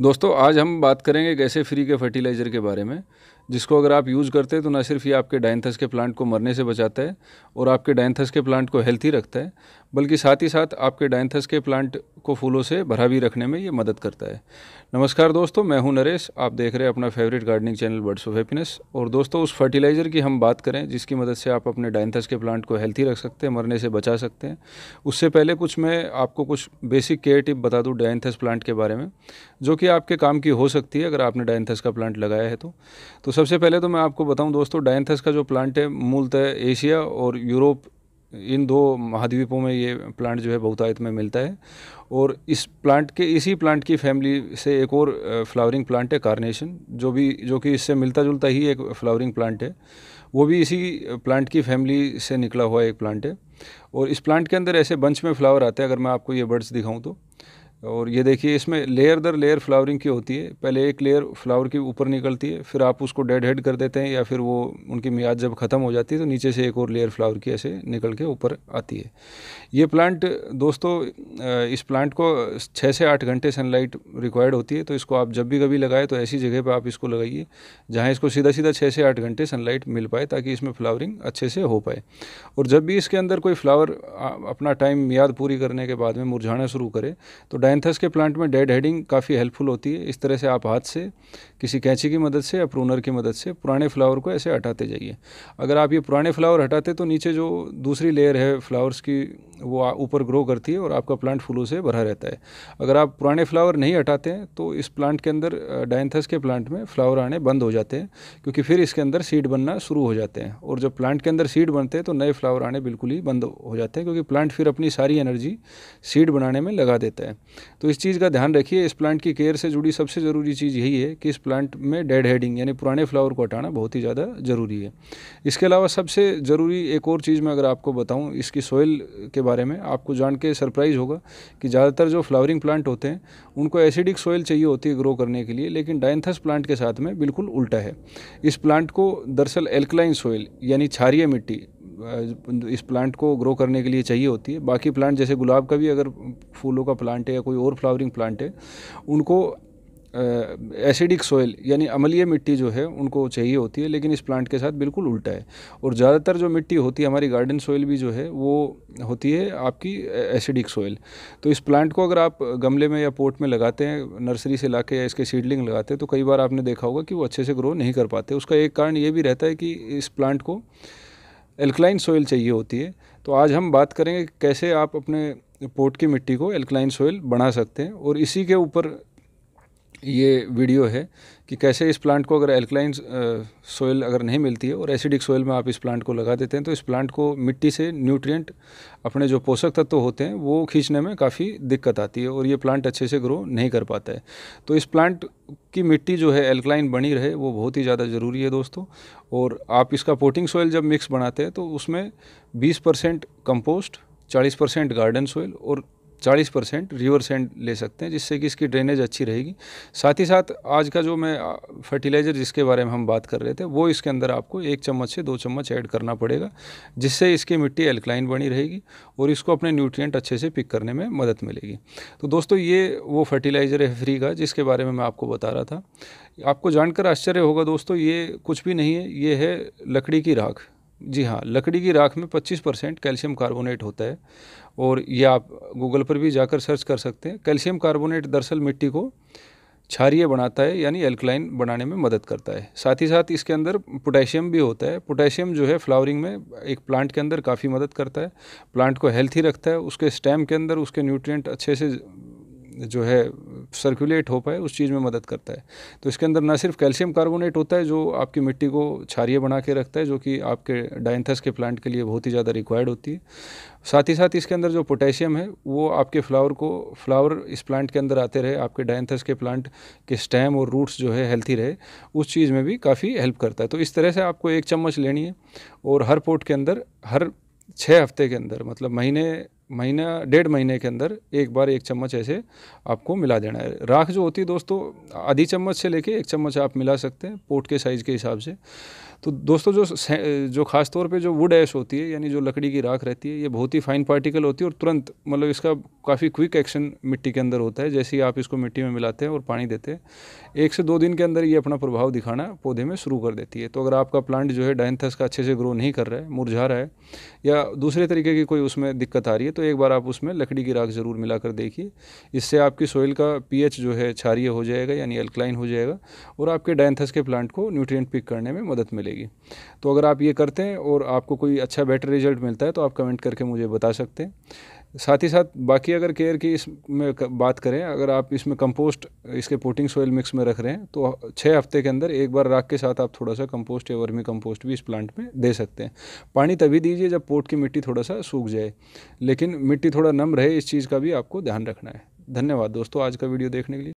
दोस्तों आज हम बात करेंगे गैसे फ्री के फर्टिलाइज़र के बारे में जिसको अगर आप यूज़ करते हैं तो ना सिर्फ ये आपके डाइंथस के प्लांट को मरने से बचाता है और आपके डाइंथस के प्लांट को हेल्थी रखता है बल्कि साथ ही साथ आपके डाइंथस के प्लांट को फूलों से भरा भी रखने में ये मदद करता है नमस्कार दोस्तों मैं हूं नरेश आप देख रहे हैं अपना favourite gardening channel birds of happiness और दोस्तों उस फर्टिलाइज़र की हम बात करें जिसकी मदद से आप अपने डाइंथस के प्लांट को हेल्थी रख सकते हैं मरने से बचा सकते हैं उससे पहले कुछ मैं आपको कुछ बेसिक केयर टिप बता दूँ डाइंथस प्लांट के बारे में जो कि आपके काम की हो सकती है अगर आपने डाइंथस का प्लांट लगाया है तो, तो सबसे पहले तो मैं आपको बताऊं दोस्तों डायंथस का जो प्लांट है मूलतः एशिया और यूरोप इन दो महाद्वीपों में ये प्लांट जो है बहुतायत में मिलता है और इस प्लांट के इसी प्लांट की फैमिली से एक और फ्लावरिंग प्लांट है कार्नेशन जो भी जो कि इससे मिलता जुलता ही एक फ्लावरिंग प्लांट है वो भी इसी प्लांट की फैमिली से निकला हुआ एक प्लांट है और इस प्लांट के अंदर ऐसे बंच में फ्लावर आते हैं अगर मैं आपको ये बर्ड्स दिखाऊं तो और ये देखिए इसमें लेयर दर लेयर फ्लावरिंग की होती है पहले एक लेयर फ्लावर की ऊपर निकलती है फिर आप उसको डेड हेड कर देते हैं या फिर वो उनकी मियाद जब ख़त्म हो जाती है तो नीचे से एक और लेयर फ्लावर की ऐसे निकल के ऊपर आती है ये प्लांट दोस्तों इस प्लांट को छः से आठ घंटे सनलाइट रिक्वायर्ड होती है तो इसको आप जब भी कभी लगाए तो ऐसी जगह पर आप इसको लगाइए जहाँ इसको सीधा सीधा छः से आठ घंटे सनलाइट मिल पाए ताकि इसमें फ्लावरिंग अच्छे से हो पाए और जब भी इसके अंदर कोई फ्लावर अपना टाइम मियाद पूरी करने के बाद में मुरझाना शुरू करे तो डाइन पैंथस के प्लांट में डेड हेडिंग काफ़ी हेल्पफुल होती है इस तरह से आप हाथ से किसी कैंची की मदद से या प्रूनर की मदद से पुराने फ्लावर को ऐसे हटाते जाइए अगर आप ये पुराने फ्लावर हटाते तो नीचे जो दूसरी लेयर है फ्लावर्स की वो ऊपर ग्रो करती है और आपका प्लांट फूलों से भरा रहता है अगर आप पुराने फ्लावर नहीं हटाते हैं तो इस प्लांट के अंदर डाइंथस के प्लांट में फ्लावर आने बंद हो जाते हैं क्योंकि फिर इसके अंदर सीड बनना शुरू हो जाते हैं और जब प्लांट के अंदर सीड बनते हैं तो नए फ्लावर आने बिल्कुल ही बंद हो जाते हैं क्योंकि प्लांट फिर अपनी सारी एनर्जी सीड बनाने में लगा देता है तो इस चीज़ का ध्यान रखिए इस प्लांट की केयर से जुड़ी सबसे ज़रूरी चीज़ यही है कि इस प्लांट में डेड हेडिंग यानी पुराने फ्लावर को हटाना बहुत ही ज़्यादा ज़रूरी है इसके अलावा सबसे ज़रूरी एक और चीज़ मैं अगर आपको बताऊँ इसकी सॉइल के बारे में आपको जान के सरप्राइज़ होगा कि ज़्यादातर जो फ्लावरिंग प्लांट होते हैं उनको एसिडिक सॉइल चाहिए होती है ग्रो करने के लिए लेकिन डाइंथस प्लांट के साथ में बिल्कुल उल्टा है इस प्लांट को दरअसल एल्कलाइन सॉइल यानी छारिया मिट्टी इस प्लांट को ग्रो करने के लिए चाहिए होती है बाकी प्लांट जैसे गुलाब का भी अगर फूलों का प्लांट है या कोई और फ्लावरिंग प्लांट है उनको एसिडिक सोयल यानी अमलीय मिट्टी जो है उनको चाहिए होती है लेकिन इस प्लांट के साथ बिल्कुल उल्टा है और ज़्यादातर जो मिट्टी होती है हमारी गार्डन सोयल भी जो है वो होती है आपकी एसिडिक सोयल तो इस प्लांट को अगर आप गमले में या पोट में लगाते हैं नर्सरी से ला या इसके सीडलिंग लगाते हैं तो कई बार आपने देखा होगा कि वो अच्छे से ग्रो नहीं कर पाते उसका एक कारण ये भी रहता है कि इस प्लांट को एल्कलाइन सोइल चाहिए होती है तो आज हम बात करेंगे कैसे आप अपने पोर्ट की मिट्टी को एल्कलाइन सोइल बना सकते हैं और इसी के ऊपर ये वीडियो है कि कैसे इस प्लांट को अगर एल्कलाइन सोयल अगर नहीं मिलती है और एसिडिक सोयल में आप इस प्लांट को लगा देते हैं तो इस प्लांट को मिट्टी से न्यूट्रिएंट अपने जो पोषक तत्व तो होते हैं वो खींचने में काफ़ी दिक्कत आती है और ये प्लांट अच्छे से ग्रो नहीं कर पाता है तो इस प्लांट की मिट्टी जो है एल्कलाइन बनी रहे वो बहुत ही ज़्यादा ज़रूरी है दोस्तों और आप इसका पोटिंग सोयल जब मिक्स बनाते हैं तो उसमें बीस परसेंट कम्पोस्ट चालीस परसेंट गार्डन सोयल और चालीस परसेंट रिवर सैंड ले सकते हैं जिससे कि इसकी ड्रेनेज अच्छी रहेगी साथ ही साथ आज का जो मैं फर्टिलाइज़र जिसके बारे में हम बात कर रहे थे वो इसके अंदर आपको एक चम्मच से दो चम्मच ऐड करना पड़ेगा जिससे इसकी मिट्टी एल्कलाइन बनी रहेगी और इसको अपने न्यूट्रिएंट अच्छे से पिक करने में मदद मिलेगी तो दोस्तों ये वो फर्टिलाइज़र है फ्री का जिसके बारे में मैं आपको बता रहा था आपको जानकर आश्चर्य होगा दोस्तों ये कुछ भी नहीं है ये है लकड़ी की राख जी हाँ लकड़ी की राख में 25 परसेंट कैल्शियम कार्बोनेट होता है और ये आप गूगल पर भी जाकर सर्च कर सकते हैं कैल्शियम कार्बोनेट दरअसल मिट्टी को क्षारिय बनाता है यानी एल्कलाइन बनाने में मदद करता है साथ ही साथ इसके अंदर पोटेशियम भी होता है पोटेशियम जो है फ्लावरिंग में एक प्लांट के अंदर काफ़ी मदद करता है प्लांट को हेल्थी रखता है उसके स्टेम के अंदर उसके न्यूट्रिएंट अच्छे से जो है सर्कुलेट हो पाए उस चीज़ में मदद करता है तो इसके अंदर ना सिर्फ कैल्शियम कार्बोनेट होता है जो आपकी मिट्टी को क्षारिय बना के रखता है जो कि आपके डाइंथस के प्लांट के लिए बहुत ही ज़्यादा रिक्वायर्ड होती है साथ ही साथ इसके अंदर जो पोटेशियम है वो आपके फ्लावर को फ्लावर इस प्लांट के अंदर आते रहे आपके डाइंथस के प्लांट के स्टैम और रूट्स जो है हेल्थी रहे उस चीज़ में भी काफ़ी हेल्प करता है तो इस तरह से आपको एक चम्मच लेनी है और हर पोट के अंदर हर छः हफ्ते के अंदर मतलब महीने महीना डेढ़ महीने के अंदर एक बार एक चम्मच ऐसे आपको मिला देना है राख जो होती है दोस्तों आधी चम्मच से लेके एक चम्मच आप मिला सकते हैं पोट के साइज़ के हिसाब से तो दोस्तों जो जो ख़ास तौर पे जो वुड ऐश होती है यानी जो लकड़ी की राख रहती है ये बहुत ही फाइन पार्टिकल होती है और तुरंत मतलब इसका काफ़ी क्विक एक्शन मिट्टी के अंदर होता है जैसे ही आप इसको मिट्टी में मिलाते हैं और पानी देते हैं एक से दो दिन के अंदर ये अपना प्रभाव दिखाना पौधे में शुरू कर देती है तो अगर आपका प्लांट जो है डाइनथस का अच्छे से ग्रो नहीं कर रहा है मुरझा रहा है या दूसरे तरीके की कोई उसमें दिक्कत आ रही है तो एक बार आप उसमें लकड़ी की राख ज़रूर मिलाकर देखिए इससे आपकी सोइल का पी जो है क्षारिय हो जाएगा यानी अल्कलाइन हो जाएगा और आपके डाइनथस के प्लांट को न्यूट्रिय पिक करने में मदद मिलेगी मिलेगी तो अगर आप ये करते हैं और आपको कोई अच्छा बेटर रिजल्ट मिलता है तो आप कमेंट करके मुझे बता सकते हैं साथ ही साथ बाकी अगर केयर की इसमें बात करें अगर आप इसमें कंपोस्ट इसके पोटिंग सोयल मिक्स में रख रहे हैं तो छः हफ्ते के अंदर एक बार राख के साथ आप थोड़ा सा कंपोस्ट या वर्मी कंपोस्ट भी इस प्लांट में दे सकते हैं पानी तभी दीजिए जब पोट की मिट्टी थोड़ा सा सूख जाए लेकिन मिट्टी थोड़ा नम रहे इस चीज़ का भी आपको ध्यान रखना है धन्यवाद दोस्तों आज का वीडियो देखने के लिए